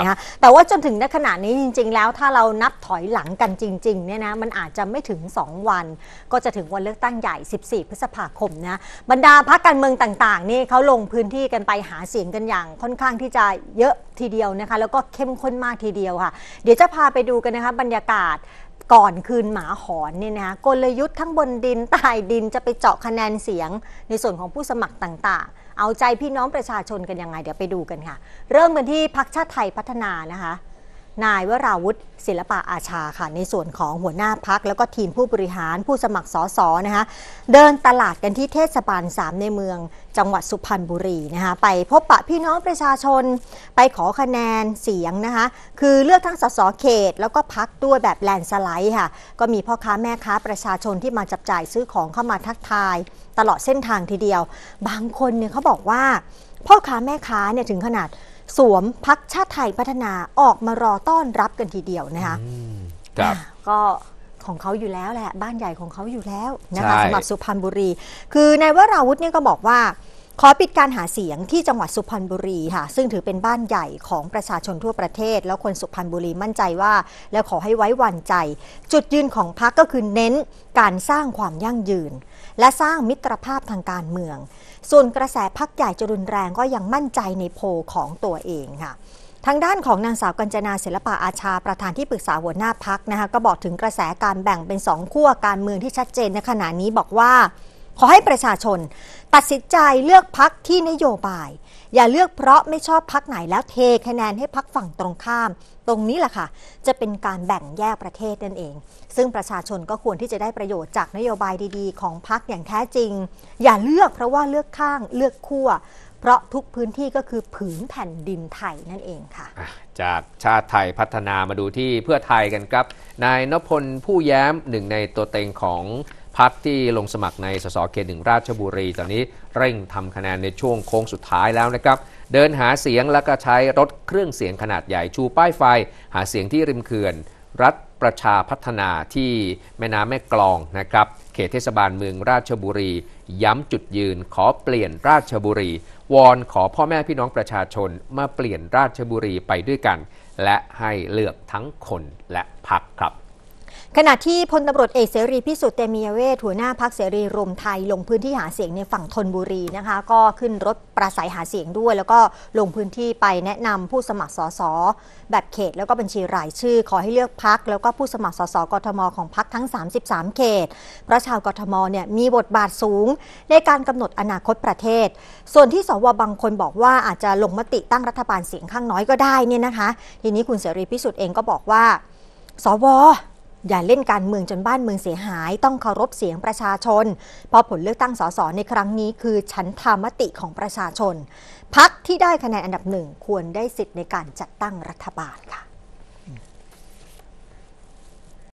นะคะแต่ว่าจนถึงณขณะนี้จริงๆ แล้วถ้าเรานับถอยหลังกันจริงๆเนี่ยนะมันอาจจะไม่ถึง 2 วัน ก็จะถึงวันเลือกตั้งใหญ่ 14 พฤษภาคมนะบรรดาพรรคการเมืองต่างๆ นี่เขาลงพื้นที่กันไปหาเสียงกันอย่าง ค่อนข้างที่จะเยอะทีเดียวนะคะแล้วก็เข้มข้นมากทีเดียวค่ะ เดี๋ยวจะพาไปดูกันนะคะบรรยากาศก่อนคืนหมาหอนเนี่ยนะคะกลยุทธ์ทั้งบนดินใต้ดินจะไปเจาะคะแนนเสียงในส่วนของผู้สมัครต่าง ๆ เอาใจพี่น้องประชาชนกันยังไง เดี๋ยวไปดูกันค่ะ เริ่มกันที่พักชาติไทยพัฒนานะคะนายวราวุฒิศิลปะอาชาค่ะ ในส่วนของหัวหน้าพัก แล้วก็ทีมผู้บริหารผู้สมัครสอสอนะคะ เดินตลาดกันที่เทศบาล3ในเมืองจังหวัดสุพรรณบุรีนะคะไปพบปะพี่น้องประชาชน ไปขอคะแนนเสียงนะคะ คือเลือกทั้งสสเขต แล้วก็พักด้วยแบบแลนสไลด์ค่ะ ก็มีพ่อค้าแม่ค้าประชาชนที่มาจับจ่ายซื้อของเข้ามาทักทาย ตลอดเส้นทางทีเดียว บางคนเนี่ยเขาบอกว่าพ่อค้าแม่ค้าเนี่ยถึงขนาดสวมพักชาติไทยพัฒนาออกมารอต้อนรับกันทีเดียวนะคะครับก็ของเขาอยู่แล้วแหละบ้านใหญ่ของเขาอยู่แล้วนะคะสำหรับสุพรรณบุรี คือนายวราวุฒิเนี่ยก็บอกว่าขอปิดการหาเสียงที่จังหวัดสุพรรณบุรีค่ะ ซึ่งถือเป็นบ้านใหญ่ของประชาชนทั่วประเทศ แล้วคนสุพรรณบุรีมั่นใจว่า แล้วขอให้ไว้วางใจ จุดยืนของพรรคก็คือเน้นการสร้างความยั่งยืนและสร้างมิตรภาพทางการเมือง ส่วนกระแสพักใหญ่จะรุนแรงก็ยังมั่นใจในโพของตัวเองค่ะทางด้านของนางสาวกัญจนาศิลปะอาชาประธานที่ปรึกษาหัวหน้าพักนะคะก็บอกถึงกระแสการแบ่งเป็นสองขั้วการเมืองที่ชัดเจนในขณะนี้บอกว่าขอให้ประชาชนตัดสินใจเลือกพักที่นโยบาย อย่าเลือกเพราะไม่ชอบพักไหนแล้วเทคะแนนให้พักฝั่งตรงข้ามตรงนี้แหละค่ะ จะเป็นการแบ่งแยกประเทศนั่นเอง ซึ่งประชาชนก็ควรที่จะได้ประโยชน์จากนโยบายดีๆของพักอย่างแท้จริง อย่าเลือกเพราะว่าเลือกข้างเลือกขั้ว เพราะทุกพื้นที่ก็คือผืนแผ่นดินไทยนั่นเองค่ะจากชาติไทยพัฒนามาดูที่เพื่อไทยกันครับ นายนพลผู้แย้มหนึ่งในตัวเต็งของพักที่ลงสมัครในสสเขตหนึ่งราชบุรี ตอนนี้ เร่งทำคะแนนในช่วงโค้งสุดท้ายแล้วนะครับ เดินหาเสียงแล้วก็ใช้รถเครื่องเสียงขนาดใหญ่ชูป้ายไฟ หาเสียงที่ริมเขื่อนรัฐประชาพัฒนาที่แม่น้ำแม่กลองนะครับ เขตเทศบาลเมืองราชบุรี ย้ำจุดยืนขอเปลี่ยนราชบุรี วอน ขอพ่อแม่พี่น้องประชาชนมาเปลี่ยนราชบุรีไปด้วยกัน และให้เลือกทั้งคนและพรรคครับขณะที่พลตารวจเอกเสรีพิสุทธิ์เตมียเวทหัวหน้าพักเสรีรวมไทยลงพื้นที่หาเสียงในฝั่งธนบุรีนะคะ ก็ขึ้นรถประสัยหาเสียงด้วย แล้วก็ลงพื้นที่ไปแนะนำผู้สมัครสสแบบเขตแล้วก็บัญชีรายชื่อ ขอให้เลือกพักแล้วก็ผู้สมัครสสกทมของพักทั้ง 33 เขตเพราะชาวกทมเนี่ยมีบทบาทสูง ในการกำหนดอนาคตประเทศ ส่วนที่สวบางคนบอกว่าอาจจะลงมติตั้งรัฐบาลเสียงข้างน้อยก็ได้เนี่ยนะคะ ทีนี้คุณเสรีพิสุทธิ์เองก็บอกว่าสวอย่าเล่นการเมืองจนบ้านเมืองเสียหายต้องเคารพเสียงประชาชน เพราะผลเลือกตั้งสสในครั้งนี้คือฉันทามติของประชาชน พักที่ได้คะแนนอันดับหนึ่งควรได้สิทธิ์ในการจัดตั้งรัฐบาลค่ะ